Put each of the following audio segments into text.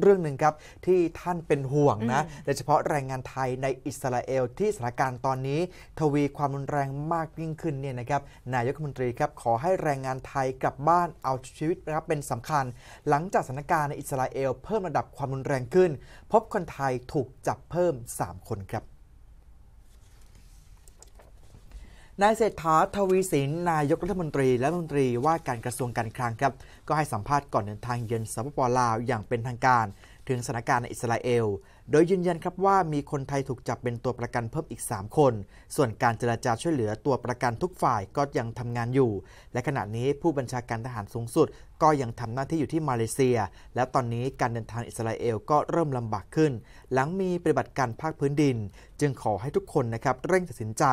เรื่องหนึ่งครับที่ท่านเป็นห่วงนะโดยเฉพาะแรงงานไทยในอิสราเอล ที่สถานการณ์ตอนนี้ทวีความรุนแรงมากยิ่งขึ้นเนี่ยนะครับนายกรัฐมนตรีครับขอให้แรงงานไทยกลับบ้านเอาชีวิตนะครับเป็นสำคัญ หลังจากสถานการณ์ในอิสราเอล เพิ่มระดับความรุนแรงขึ้น พบคนไทยถูกจับเพิ่ม 3 คนครับนายเศรษฐา ทวีสิน นายกรัฐมนตรี และรัฐมนตรี ว่าการกระทรวงการคลังครับ ก็ให้สัมภาษณ์ก่อนเดินทางเยือนสปปลาวอย่างเป็นทางการถึงสถานการณ์ในอิสราเอล โดยยืนยันครับว่ามีคนไทยถูกจับเป็นตัวประกันเพิ่มอีก 3 คน ส่วนการเจราจาช่วยเหลือตัวประกันทุกฝ่ายก็ยังทำงานอยู่ และขณะนี้ผู้บัญชาการทหารสูงสุดก็ยังทำหน้าที่อยู่ที่มาเลเซีย และตอนนี้การเดินทางอิสราเอลก็เริ่มลำบากขึ้น หลังมีปฏิบัติการภาคพื้นดิน จึงขอให้ทุกคนนะครับเร่งตัดสินใจ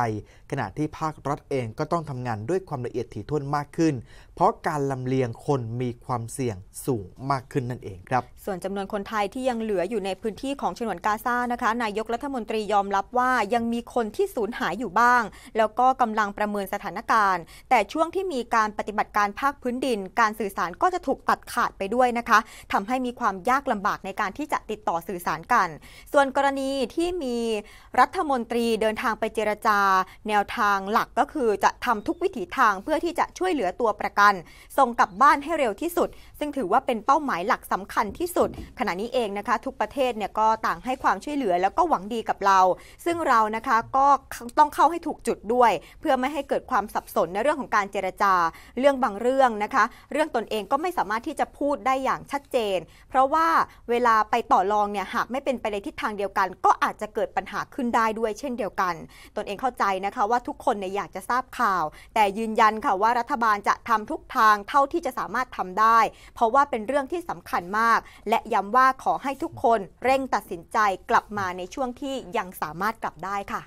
ขณะที่ภาครัฐเองก็ต้องทำงานด้วยความละเอียดถี่ถ้วนมากขึ้น เพราะการลำเลียงคนมีความเสี่ยงสูงมากขึ้นนั่นเองครับ ส่วนจำนวนคนไทยที่ยังเหลืออยู่ในพื้นที่ของฉนวนกาซานะคะ นายกรัฐมนตรียอมรับว่ายังมีคนที่สูญหายอยู่บ้าง แล้วก็กำลังประเมินสถานการณ์ แต่ช่วงที่มีการปฏิบัติการภาคพื้นดินการสื่อสารก็จะถูกตัดขาดไปด้วยนะคะทำให้มีความยากลำบากในการที่จะติดต่อสื่อสารกัน ส่วนกรณีที่มีรัฐมนตรีเดินทางไปเจรจา แนวทางหลักก็คือจะทำทุกวิถีทางเพื่อที่จะช่วยเหลือตัวประกันส่งกลับบ้านให้เร็วที่สุด ซึ่งถือว่าเป็นเป้าหมายหลักสำคัญที่สุด ขณะนี้เองนะคะทุกประเทศเนี่ยก็ต่างให้ความช่วยเหลือแล้วก็หวังดีกับเรา ซึ่งเรานะคะก็ต้องเข้าให้ถูกจุดด้วย เพื่อไม่ให้เกิดความสับสนในเรื่องของการเจรจา เรื่องบางเรื่องนะคะเรื่องตนเองก็ไม่สามารถที่จะพูดได้อย่างชัดเจน เพราะว่าเวลาไปต่อรองเนี่ยหากไม่เป็นไปในทิศทางเดียวกัน ก็อาจจะเกิดปัญหาขึ้นได้ด้วย เช่นเดียวกัน ตนเองเข้าใจนะคะว่าทุกคนเนี่ยอยากจะทราบข่าว แต่ยืนยันค่ะว่ารัฐบาลจะทำทุกทางเท่าที่จะสามารถทำได้ เพราะว่าเป็นเรื่องที่สำคัญมากและย้ำว่าขอให้ทุกคนเร่งตัดสินใจกลับมาในช่วงที่ยังสามารถกลับได้ค่ะ